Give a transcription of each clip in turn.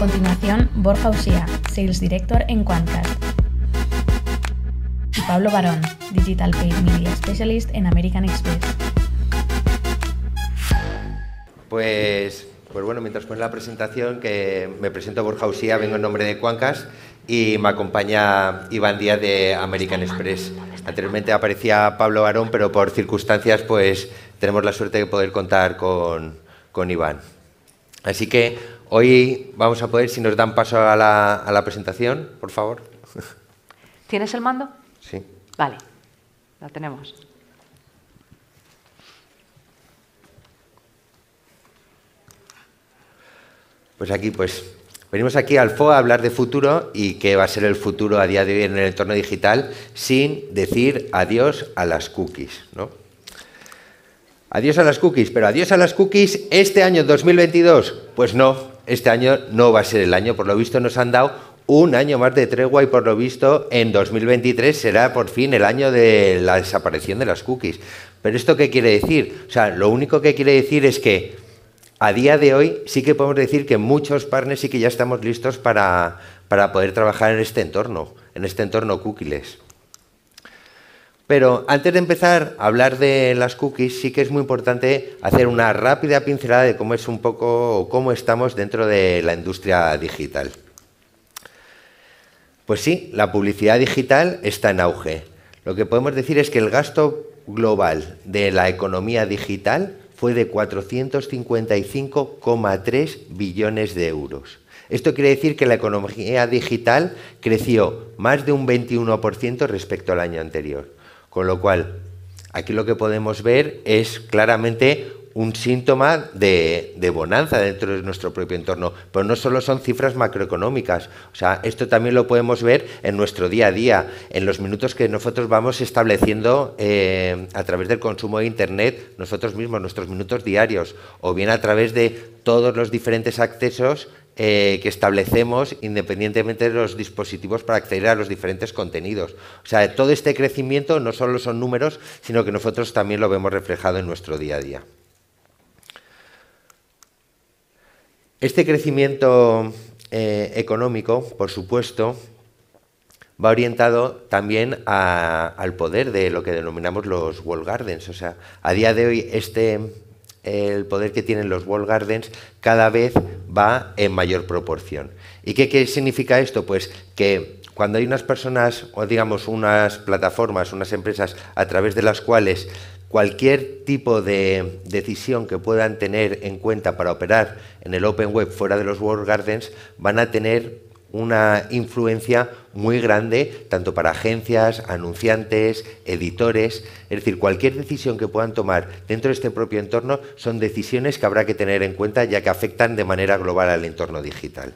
continuación, Borja Usía, Sales Director en Quantcast. Y Pablo Barón, Digital Paid Media Specialist en American Express. Pues, pues bueno, mientras pues la presentación, que me presento Borja Usía, vengo en nombre de Quantcast y me acompaña Iván Díaz de American Express. Anteriormente aparecía Pablo Barón, pero por circunstancias pues tenemos la suerte de poder contar con, con Iván. Así que Hoy vamos a poder, si nos dan paso a la, presentación, por favor. ¿Tienes el mando? Sí. Vale, la tenemos. Pues aquí, pues, venimos aquí al FOA a hablar de futuro y qué va a ser el futuro a día de hoy en el entorno digital sin decir adiós a las cookies, ¿no? Adiós a las cookies, pero adiós a las cookies este año 2022, pues no, este año no va a ser el año. Por lo visto nos han dado un año más de tregua y por lo visto en 2023 será por fin el año de la desaparición de las cookies. Pero esto qué quiere decir? O sea, lo único que quiere decir es que a día de hoy sí que podemos decir que muchos partners sí que ya estamos listos para, para poder trabajar en este entorno, en este entorno cookies. Pero antes de empezar a hablar de las cookies, sí que es muy importante hacer una rápida pincelada de cómo es un poco cómo estamos dentro de la industria digital. Pues sí, la publicidad digital está en auge. Lo que podemos decir es que el gasto global de la economía digital fue de 455,3 billones de euros. Esto quiere decir que la economía digital creció más de un 21% respecto al año anterior. Con lo cual, aquí lo que podemos ver es claramente un síntoma de, bonanza dentro de nuestro propio entorno. Pero no solo son cifras macroeconómicas, o sea, esto también lo podemos ver en nuestro día a día, en los minutos que nosotros vamos estableciendo eh, a través del consumo de Internet, nosotros mismos, nuestros minutos diarios, o bien a través de todos los diferentes accesos eh, que establecemos independientemente de los dispositivos para acceder a los diferentes contenidos. O sea, todo este crecimiento no solo son números, sino que nosotros también lo vemos reflejado en nuestro día a día. Este crecimiento eh, económico, por supuesto, va orientado también al poder de lo que denominamos los wall gardens. O sea, a día de hoy este, el poder que tienen los wall gardens cada vez va en mayor proporción. ¿Y qué, qué significa esto? Pues que cuando hay unas personas o digamos unas plataformas, unas empresas a través de las cuales Cualquier tipo de decisión que puedan tener en cuenta para operar en el Open Web fuera de los World Gardens van a tener una influencia muy grande tanto para agencias, anunciantes, editores. Es decir, cualquier decisión que puedan tomar dentro de este propio entorno son decisiones que habrá que tener en cuenta ya que afectan de manera global al entorno digital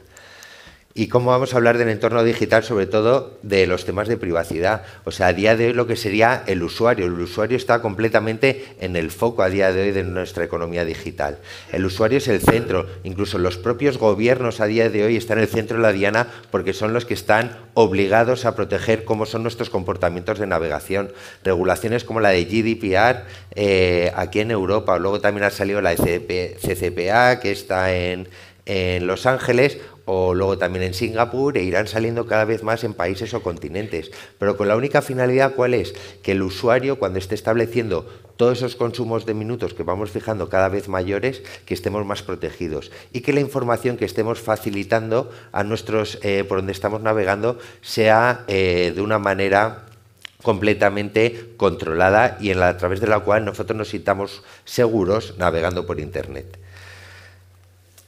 y cómo vamos a hablar del entorno digital, sobre todo de los temas de privacidad. O sea, a día de hoy lo que sería el usuario. El usuario está completamente en el foco a día de hoy de nuestra economía digital. El usuario es el centro. Incluso los propios gobiernos a día de hoy están en el centro de la diana porque son los que están obligados a proteger cómo son nuestros comportamientos de navegación. Regulaciones como la de GDPR eh, aquí en Europa. Luego también ha salido la CCPA, que está en en Los Ángeles o luego también en Singapur e irán saliendo cada vez más en países o continentes, pero con la única finalidad cuál es que el usuario cuando esté estableciendo todos esos consumos de minutos que vamos fijando cada vez mayores, que estemos más protegidos y que la información que estemos facilitando a nuestros, eh, por donde estamos navegando, sea eh, de una manera completamente controlada y en la, a través de la cual nosotros nos sintamos seguros navegando por Internet.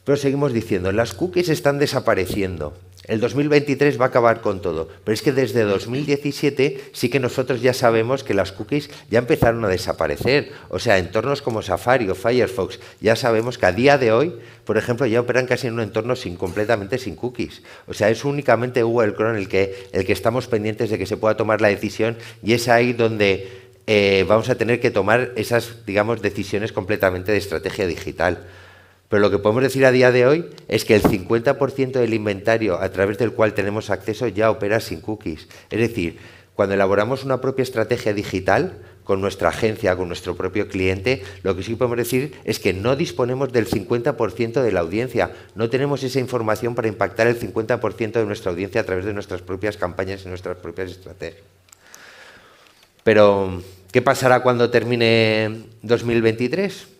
Pero seguimos diciendo, las cookies están desapareciendo. El 2023 va a acabar con todo. Pero es que desde 2017 sí que nosotros ya sabemos que las cookies ya empezaron a desaparecer. O sea, entornos como Safari o Firefox, ya sabemos que a día de hoy, por ejemplo, ya operan casi en un entorno completamente sin cookies. O sea, es únicamente Google Chrome el que, el que estamos pendientes de que se pueda tomar la decisión y es ahí donde eh, vamos a tener que tomar esas, digamos, decisiones completamente de estrategia digital. Pero lo que podemos decir a día de hoy es que el 50% del inventario a través del cual tenemos acceso ya opera sin cookies. Es decir, cuando elaboramos una propia estrategia digital con nuestra agencia, con nuestro propio cliente, lo que sí podemos decir es que no disponemos del 50% de la audiencia, no tenemos esa información para impactar el 50% de nuestra audiencia a través de nuestras propias campañas y nuestras propias estrategias. Pero, ¿qué pasará cuando termine 2023?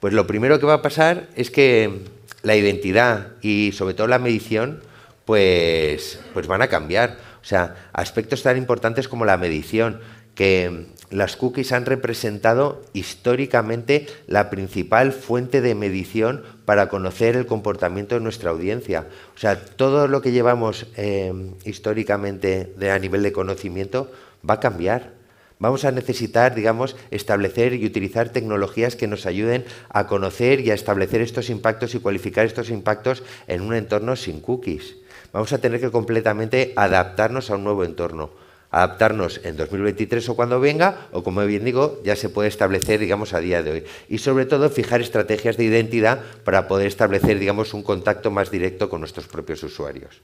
Pues lo primero que va a pasar es que la identidad y sobre todo la medición pues, pues van a cambiar. O sea, aspectos tan importantes como la medición, que las cookies han representado históricamente la principal fuente de medición para conocer el comportamiento de nuestra audiencia. O sea, todo lo que llevamos eh, históricamente de, a nivel de conocimiento va a cambiar vamos a necesitar, digamos, establecer y utilizar tecnologías que nos ayuden a conocer y a establecer estos impactos y cualificar estos impactos en un entorno sin cookies. Vamos a tener que completamente adaptarnos a un nuevo entorno adaptarnos en 2023 o cuando venga, o como bien digo, ya se puede establecer, digamos, a día de hoy. Y sobre todo, fijar estrategias de identidad para poder establecer, digamos, un contacto más directo con nuestros propios usuarios.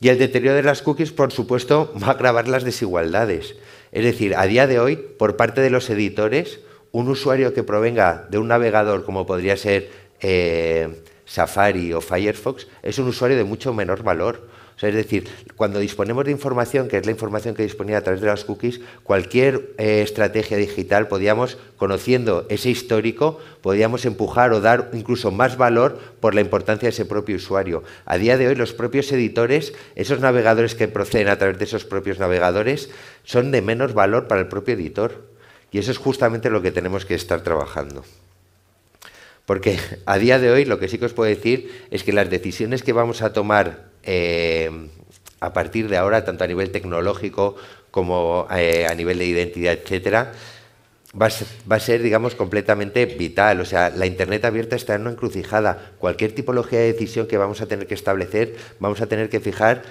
Y el deterioro de las cookies, por supuesto, va a agravar las desigualdades. Es decir, a día de hoy, por parte de los editores, un usuario que provenga de un navegador como podría ser eh, Safari o Firefox es un usuario de mucho menor valor es decir, cuando disponemos de información, que es la información que disponía a través de las cookies, cualquier eh, estrategia digital podíamos, conociendo ese histórico, podíamos empujar o dar incluso más valor por la importancia de ese propio usuario. A día de hoy los propios editores, esos navegadores que proceden a través de esos propios navegadores, son de menos valor para el propio editor. Y eso es justamente lo que tenemos que estar trabajando. Porque a día de hoy lo que sí que os puedo decir es que las decisiones que vamos a tomar eh, a partir de ahora, tanto a nivel tecnológico como eh, a nivel de identidad, etcétera, va a, ser, digamos, completamente vital. O sea, la Internet abierta está en una encrucijada. Cualquier tipología de decisión que vamos a tener que establecer, vamos a tener que fijar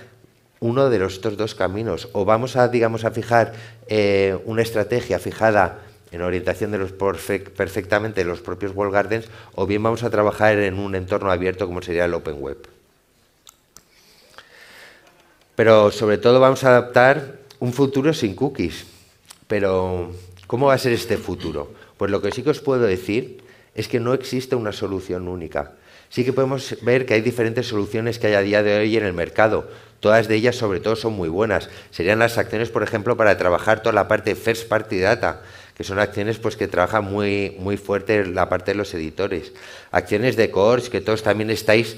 uno de los, estos dos caminos. O vamos a, digamos, a fijar eh, una estrategia fijada en orientación de los perfectamente los propios wall gardens, o bien vamos a trabajar en un entorno abierto como sería el Open Web. Pero sobre todo vamos a adaptar un futuro sin cookies. Pero, ¿cómo va a ser este futuro? Pues lo que sí que os puedo decir es que no existe una solución única. Sí que podemos ver que hay diferentes soluciones que hay a día de hoy en el mercado. Todas de ellas, sobre todo, son muy buenas. Serían las acciones, por ejemplo, para trabajar toda la parte first party data, que son acciones pues, que trabajan muy, muy fuerte la parte de los editores. Acciones de cohorts, que todos también estáis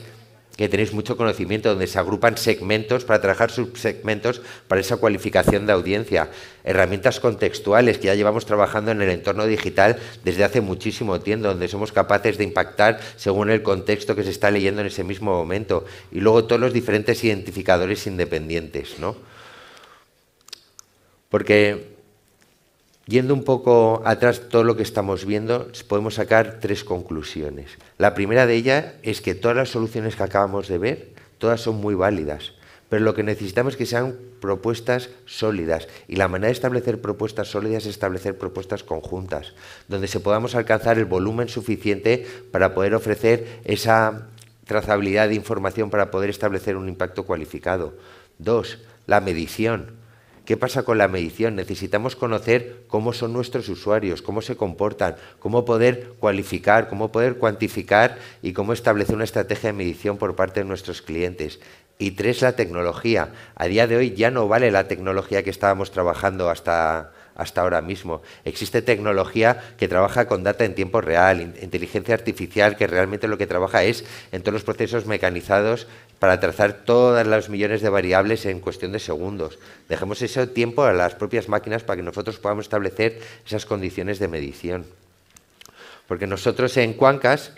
que tenéis mucho conocimiento, donde se agrupan segmentos para trabajar subsegmentos para esa cualificación de audiencia. Herramientas contextuales que ya llevamos trabajando en el entorno digital desde hace muchísimo tiempo, donde somos capaces de impactar según el contexto que se está leyendo en ese mismo momento. Y luego todos los diferentes identificadores independientes, ¿no? Porque Yendo un poco atrás todo lo que estamos viendo, podemos sacar tres conclusiones. La primera de ellas es que todas las soluciones que acabamos de ver, todas son muy válidas, pero lo que necesitamos es que sean propuestas sólidas. Y la manera de establecer propuestas sólidas es establecer propuestas conjuntas, donde se podamos alcanzar el volumen suficiente para poder ofrecer esa trazabilidad de información para poder establecer un impacto cualificado. Dos, la medición. ¿Qué pasa con la medición? Necesitamos conocer cómo son nuestros usuarios, cómo se comportan, cómo poder cualificar, cómo poder cuantificar y cómo establecer una estrategia de medición por parte de nuestros clientes. Y tres, la tecnología. A día de hoy ya no vale la tecnología que estábamos trabajando hasta, hasta ahora mismo. Existe tecnología que trabaja con data en tiempo real, inteligencia artificial que realmente lo que trabaja es en todos los procesos mecanizados para trazar todas las millones de variables en cuestión de segundos. Dejemos ese tiempo a las propias máquinas para que nosotros podamos establecer esas condiciones de medición. Porque nosotros en Cuancas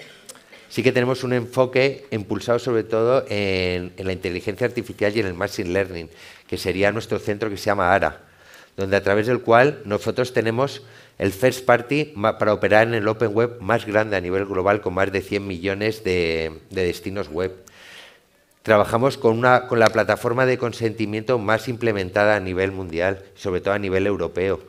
sí que tenemos un enfoque impulsado sobre todo en, la inteligencia artificial y en el machine learning, que sería nuestro centro que se llama ARA, donde a través del cual nosotros tenemos el first party para operar en el open web más grande a nivel global con más de 100 millones de destinos web trabajamos con, la plataforma de consentimiento más implementada a nivel mundial, sobre todo a nivel europeo,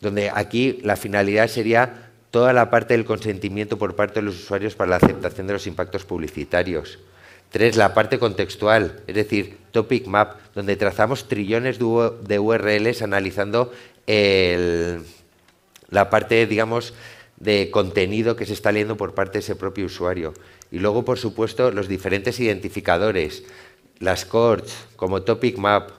donde aquí la finalidad sería toda la parte del consentimiento por parte de los usuarios para la aceptación de los impactos publicitarios. Tres, la parte contextual, es decir, Topic Map, donde trazamos trillones de URLs analizando la parte, digamos, de contenido que se está leyendo por parte de ese propio usuario. Y luego, por supuesto, los diferentes identificadores, las cords, como topic map,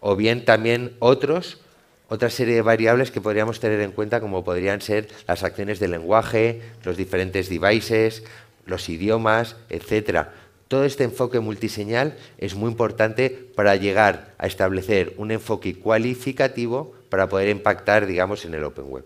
o bien también otros, otra serie de variables que podríamos tener en cuenta, como podrían ser las acciones del lenguaje, los diferentes devices, los idiomas, etcétera. Todo este enfoque multiseñal es muy importante para llegar a establecer un enfoque cualificativo para poder impactar, digamos, en el Open Web.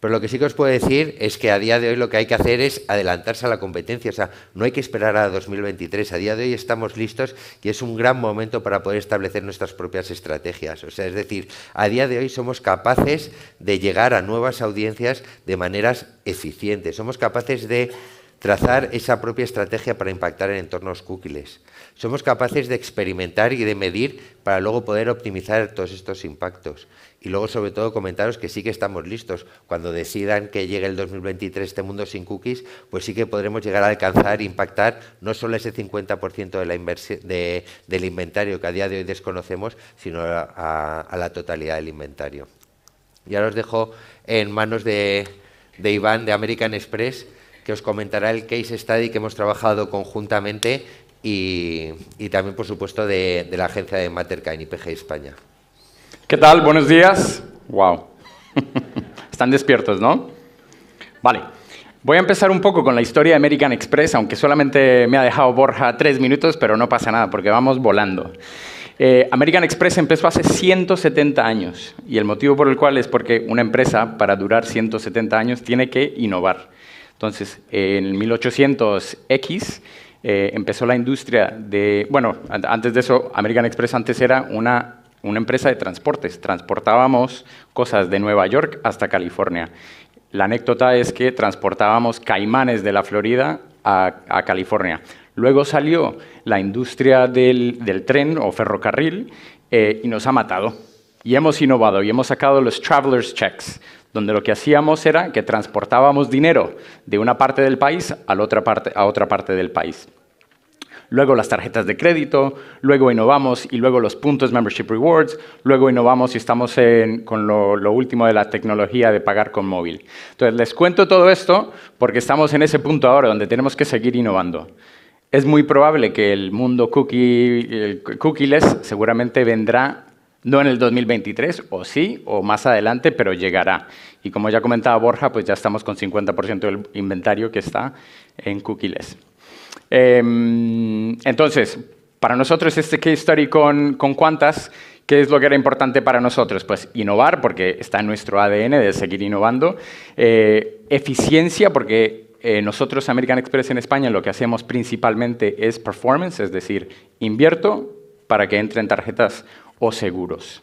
Pero lo que sí que os puedo decir es que a día de hoy lo que hay que hacer es adelantarse a la competencia. O sea, no hay que esperar a 2023. A día de hoy estamos listos y es un gran momento para poder establecer nuestras propias estrategias. O sea, es decir, a día de hoy somos capaces de llegar a nuevas audiencias de maneras eficientes. Somos capaces de trazar esa propia estrategia para impactar en entornos cookies. Somos capaces de experimentar y de medir para luego poder optimizar todos estos impactos. Y luego, sobre todo, comentaros que sí que estamos listos. Cuando decidan que llegue el 2023 este mundo sin cookies, pues sí que podremos llegar a alcanzar, e impactar no solo ese 50% de la del inventario que a día de hoy desconocemos, sino a, la totalidad del inventario. Ya los dejo en manos de, de Iván de American Express que os comentará el case study que hemos trabajado conjuntamente y, también, por supuesto, de, la agencia de en IPG España. ¿Qué tal? Buenos días. Wow. Están despiertos, ¿no? Vale. Voy a empezar un poco con la historia de American Express, aunque solamente me ha dejado Borja tres minutos, pero no pasa nada porque vamos volando. Eh, American Express empezó hace 170 años y el motivo por el cual es porque una empresa para durar 170 años tiene que innovar. Entonces, en 1800X eh, empezó la industria de, bueno, antes de eso, American Express antes era una, empresa de transportes, transportábamos cosas de Nueva York hasta California. La anécdota es que transportábamos caimanes de la Florida a, California. Luego salió la industria del, tren o ferrocarril eh, y nos ha matado. Y hemos innovado y hemos sacado los traveler's checks donde lo que hacíamos era que transportábamos dinero de una parte del país a, otra parte, a otra parte del país luego las tarjetas de crédito, luego innovamos y luego los puntos Membership Rewards, luego innovamos y estamos con lo, último de la tecnología de pagar con móvil. Entonces, les cuento todo esto porque estamos en ese punto ahora donde tenemos que seguir innovando. Es muy probable que el mundo cookie, seguramente vendrá no en el 2023, o sí, o más adelante, pero llegará. Y como ya comentaba Borja, pues ya estamos con 50% del inventario que está en cookies. Em, entonces, para nosotros este case study con, con cuantas, ¿qué es lo que era importante para nosotros? Pues innovar, porque está en nuestro ADN de seguir innovando. Eh, eficiencia, porque eh, nosotros American Express en España lo que hacemos principalmente es performance, es decir, invierto para que entren tarjetas o seguros.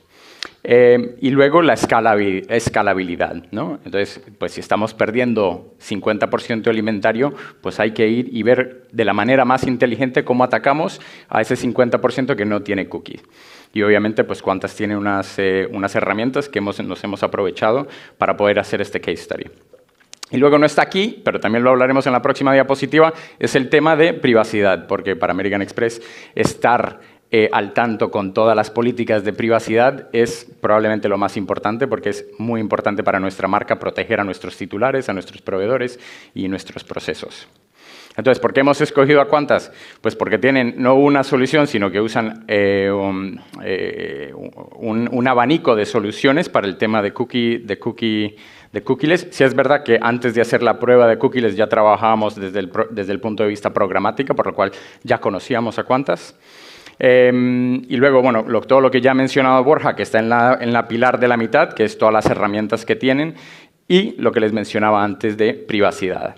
Eh, y luego la escalabilidad. ¿no? Entonces, pues si estamos perdiendo 50% de alimentario, pues hay que ir y ver de la manera más inteligente cómo atacamos a ese 50% que no tiene cookies. Y obviamente, pues cuántas tienen unas, eh, unas herramientas que hemos, nos hemos aprovechado para poder hacer este case study. Y luego no está aquí, pero también lo hablaremos en la próxima diapositiva, es el tema de privacidad, porque para American Express estar eh, al tanto con todas las políticas de privacidad es probablemente lo más importante porque es muy importante para nuestra marca proteger a nuestros titulares, a nuestros proveedores y nuestros procesos. Entonces, ¿por qué hemos escogido a Quantas? Pues porque tienen no una solución, sino que usan eh, um, eh, un, abanico de soluciones para el tema de cookie, de cookie de cookies. Si es verdad que antes de hacer la prueba de cookies ya trabajábamos desde el, punto de vista programático, por lo cual ya conocíamos a Quantas. Em, y luego, bueno, todo lo que ya ha mencionado Borja, que está en la, pilar de la mitad, que es todas las herramientas que tienen, y lo que les mencionaba antes de privacidad.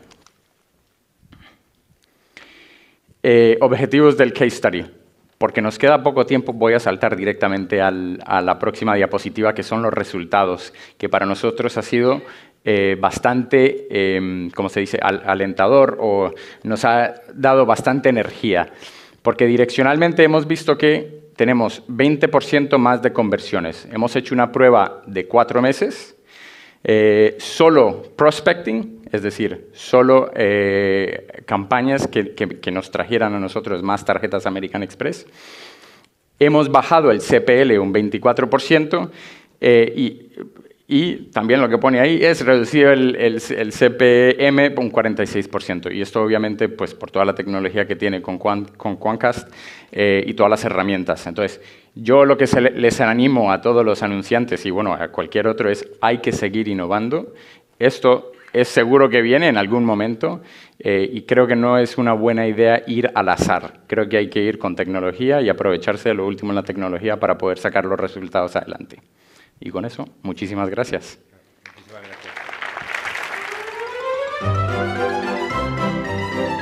Eh, objetivos del case study. Porque nos queda poco tiempo, voy a saltar directamente a la próxima diapositiva, que son los resultados, que para nosotros ha sido eh, bastante, em, como se dice?, alentador o nos ha dado bastante energía. Porque direccionalmente hemos visto que tenemos 20% más de conversiones. Hemos hecho una prueba de cuatro meses, eh, solo prospecting, es decir, solo eh, campañas que, nos trajeran a nosotros más tarjetas American Express. Hemos bajado el CPL un 24%. Eh, y y también lo que pone ahí es reducir el, CPM un 46%. Y esto obviamente pues, por toda la tecnología que tiene con, con Quantcast eh, y todas las herramientas. Entonces, yo lo que les animo a todos los anunciantes y bueno, a cualquier otro es hay que seguir innovando. Esto es seguro que viene en algún momento eh, y creo que no es una buena idea ir al azar. Creo que hay que ir con tecnología y aprovecharse de lo último en la tecnología para poder sacar los resultados adelante. Y con eso, muchísimas gracias.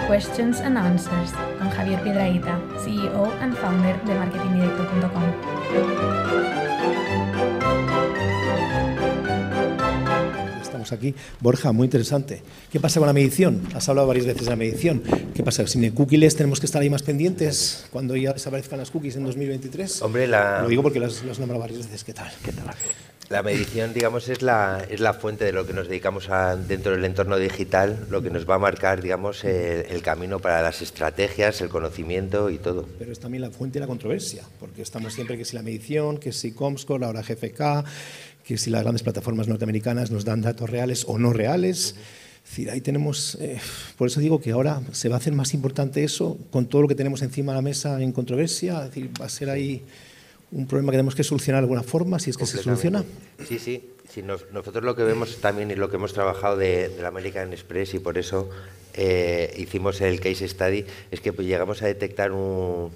Questions and Answers con Javier Piedraíta, CEO and founder de marketingdirecto.com. aquí. Borja, muy interesante. ¿Qué pasa con la medición? Has hablado varias veces de la medición. ¿Qué pasa? ¿Sin el tenemos que estar ahí más pendientes cuando ya desaparezcan las cookies en 2023? Hombre, la... Lo digo porque las, has nombrado varias veces. ¿Qué tal? ¿Qué tal? La medición, digamos, es la, es la fuente de lo que nos dedicamos a, dentro del entorno digital, lo que nos va a marcar, digamos, el, camino para las estrategias, el conocimiento y todo. Pero es también la fuente de la controversia, porque estamos siempre que si la medición, que si Comscore, ahora GFK, que si las grandes plataformas norteamericanas nos dan datos reales o no reales. decir, ahí tenemos, eh, por eso digo que ahora se va a hacer más importante eso con todo lo que tenemos encima de la mesa en controversia, decir, va a ser ahí un problema que tenemos que solucionar de alguna forma, si es que se soluciona. Sí, sí, nosotros lo que vemos también y lo que hemos trabajado de, la American Express y por eso eh, hicimos el case study, es que pues, llegamos a detectar un,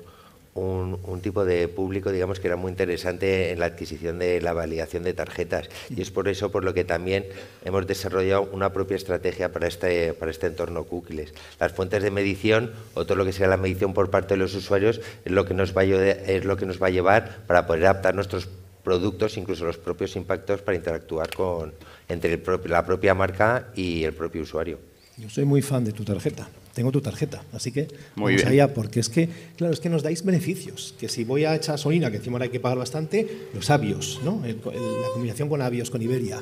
un, tipo de público, digamos, que era muy interesante en la adquisición de la validación de tarjetas. Y es por eso por lo que también hemos desarrollado una propia estrategia para este, para este entorno cookies. Las fuentes de medición, o todo lo que sea la medición por parte de los usuarios, es lo que nos va a, llevar para poder adaptar nuestros productos, incluso los propios impactos, para interactuar con, entre la propia marca y el propio usuario. Yo soy muy fan de tu tarjeta tengo tu tarjeta, así que Muy vamos porque es que, claro, es que nos dais beneficios, que si voy a echar solina, que encima ahora hay que pagar bastante, los avios, ¿no? la combinación con avios, con Iberia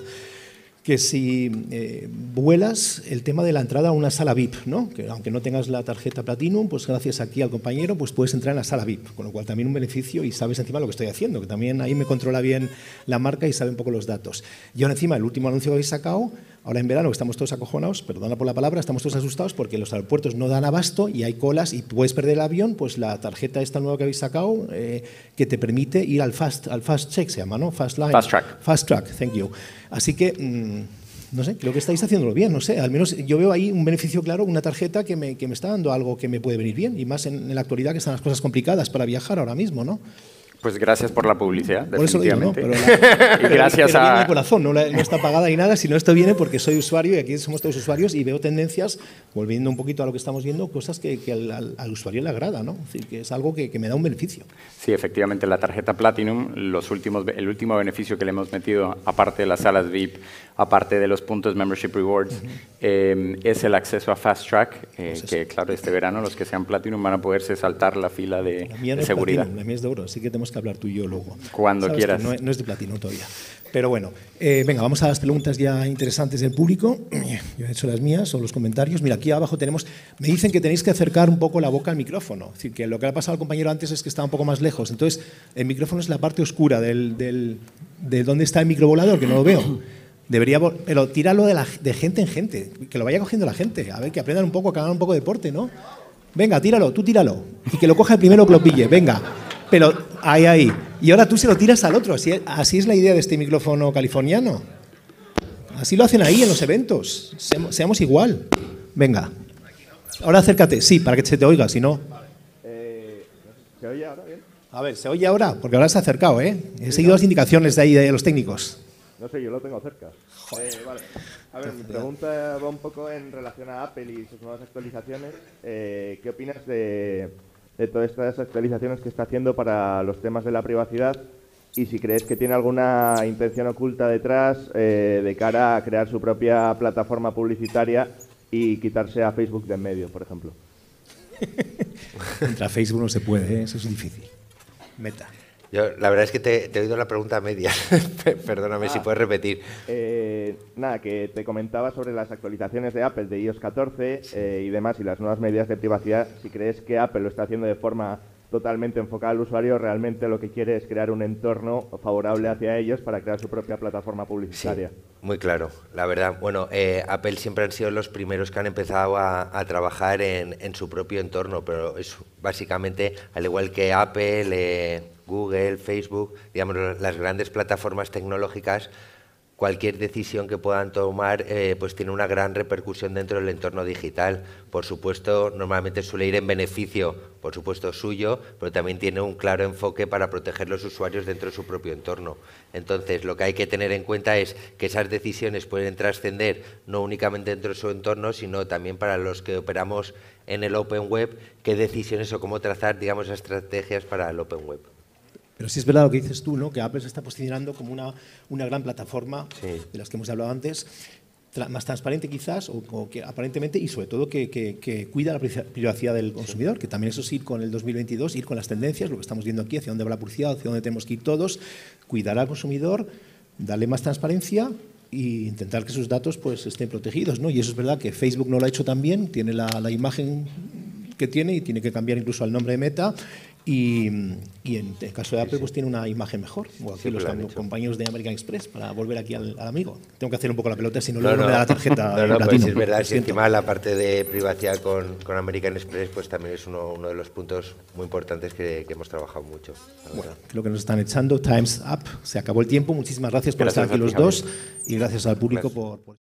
que si eh, vuelas el tema de la entrada a una sala VIP, ¿no? que aunque no tengas la tarjeta Platinum, pues gracias aquí al compañero, pues puedes entrar en la sala VIP, con lo cual también un beneficio y sabes encima lo que estoy haciendo, que también ahí me controla bien la marca y sabe un poco los datos. Y ahora encima el último anuncio que habéis sacado, Ahora en verano estamos todos acojonados, perdona por la palabra, estamos todos asustados porque los aeropuertos no dan abasto y hay colas y puedes perder el avión, pues la tarjeta esta nueva que habéis sacado eh, que te permite ir al fast, al fast check se llama, ¿no? Fast line. Fast track. Fast track, thank you. Así que mm, no sé, creo que estáis haciéndolo bien, no sé, al menos yo veo ahí un beneficio claro, una tarjeta que me, que me está dando algo que me puede venir bien y más en la actualidad que están las cosas complicadas para viajar ahora mismo, ¿no? Pues gracias por la publicidad, por definitivamente. digo, no, y gracias a... corazón, no, está pagada ni nada, sino esto viene porque soy usuario y aquí somos todos usuarios y veo tendencias, volviendo un poquito a lo que estamos viendo, cosas que, al, usuario le agrada, ¿no? Es decir, que es algo que, me da un beneficio. Sí, efectivamente, la tarjeta Platinum, los últimos, el último beneficio que le hemos metido, aparte de las salas VIP, aparte de los puntos Membership Rewards, eh, es el acceso a Fast Track, eh, pues que claro, este verano los que sean Platinum van a poderse saltar la fila de, seguridad. la es de oro, así que tenemos que hablar tú y yo luego. Cuando quieras. No, es de platino todavía. Pero bueno, eh, venga, vamos a las preguntas ya interesantes del público. Yo he hecho las mías o los comentarios. Mira, aquí abajo tenemos. Me dicen que tenéis que acercar un poco la boca al micrófono. Es decir, que lo que le ha pasado al compañero antes es que estaba un poco más lejos. Entonces, el micrófono es la parte oscura del, de dónde está el microvolador, que no lo veo. Debería, pero tíralo de, de gente en gente, que lo vaya cogiendo la gente, a ver, que aprendan un poco, que hagan un poco de deporte, ¿no? Venga, tíralo, tú tíralo. Y que lo coja el primero que lo pille, venga. Pero Ahí, ahí. Y ahora tú se lo tiras al otro. Así, es la idea de este micrófono californiano. Así lo hacen ahí en los eventos. Seamos, igual. Venga. Ahora acércate. Sí, para que se te oiga, si no. Eh, ¿Se oye ahora bien? A ver, ¿se oye ahora? Porque ahora se ha acercado, ¿eh? He seguido las indicaciones de ahí de los técnicos. No sé, yo lo tengo cerca. Eh, a ver, mi pregunta va un poco en relación a Apple y sus nuevas actualizaciones. Eh, ¿Qué opinas de de todas estas actualizaciones que está haciendo para los temas de la privacidad y si crees que tiene alguna intención oculta detrás eh, de cara a crear su propia plataforma publicitaria y quitarse a Facebook de en medio, por ejemplo. Entre Facebook no se puede, ¿eh? eso es difícil. Meta. Yo, la verdad es que te, he oído la pregunta media. Perdóname si ah. puedes repetir. Eh, nada, que te comentaba sobre las actualizaciones de Apple de iOS 14 eh, y demás y las nuevas medidas de privacidad. Si crees que Apple lo está haciendo de forma totalmente enfocada al usuario, realmente lo que quiere es crear un entorno favorable hacia ellos para crear su propia plataforma publicitaria. Sí, muy claro, la verdad. Bueno, eh, Apple siempre han sido los primeros que han empezado a, trabajar en, su propio entorno, pero es básicamente, al igual que Apple, eh, Google, Facebook, digamos, las grandes plataformas tecnológicas cualquier decisión que puedan tomar eh, pues tiene una gran repercusión dentro del entorno digital. Por supuesto, normalmente suele ir en beneficio, por supuesto, suyo, pero también tiene un claro enfoque para proteger los usuarios dentro de su propio entorno. Entonces, lo que hay que tener en cuenta es que esas decisiones pueden trascender no únicamente dentro de su entorno, sino también para los que operamos en el Open Web, qué decisiones o cómo trazar, digamos, estrategias para el Open Web. Pero sí es verdad lo que dices tú, ¿no? que Apple se está posicionando como una, una gran plataforma de las que hemos hablado antes, más transparente quizás, o, que aparentemente, y sobre todo que, cuida la privacidad del consumidor, que también eso es ir con el 2022, ir con las tendencias, lo que estamos viendo aquí, hacia dónde va la publicidad, hacia dónde tenemos que ir todos, cuidar al consumidor, darle más transparencia e intentar que sus datos pues, estén protegidos. ¿no? Y eso es verdad que Facebook no lo ha hecho tan bien, tiene la, la imagen que tiene y tiene que cambiar incluso al nombre de Meta y, en el caso de Apple, pues tiene una imagen mejor. O aquí los compañeros de American Express, para volver aquí al, amigo. Tengo que hacer un poco la pelota, si no, me da la tarjeta. No, pues es verdad, si la parte de privacidad con, con American Express, pues también es uno, de los puntos muy importantes que, hemos trabajado mucho. Bueno, creo que nos están echando. Time's up. Se acabó el tiempo. Muchísimas gracias por estar aquí los dos y gracias al público por